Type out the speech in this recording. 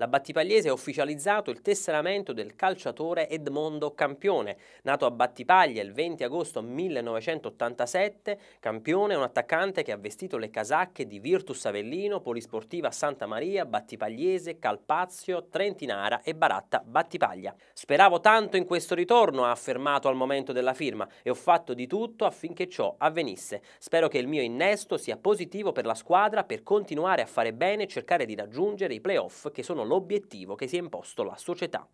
la Battipagliese ha ufficializzato il tesseramento del calciatore Edmondo Campione, nato a Battipaglia il 20 agosto 1987, Campione è un attaccante che ha vestito le casacche di Virtus Avellino, Polisportiva Santa Maria, Battipagliese, Calpazio, Trentinara e Baratta Battipaglia. Speravo tanto in questo ritorno, ha affermato al momento della firma, e ho fatto di tutto affinché ciò avvenisse. Spero che il mio innesto sia positivo per la squadra per continuare a fare bene e cercare di raggiungere i playoff che sono l'obiettivo che si è imposto la società.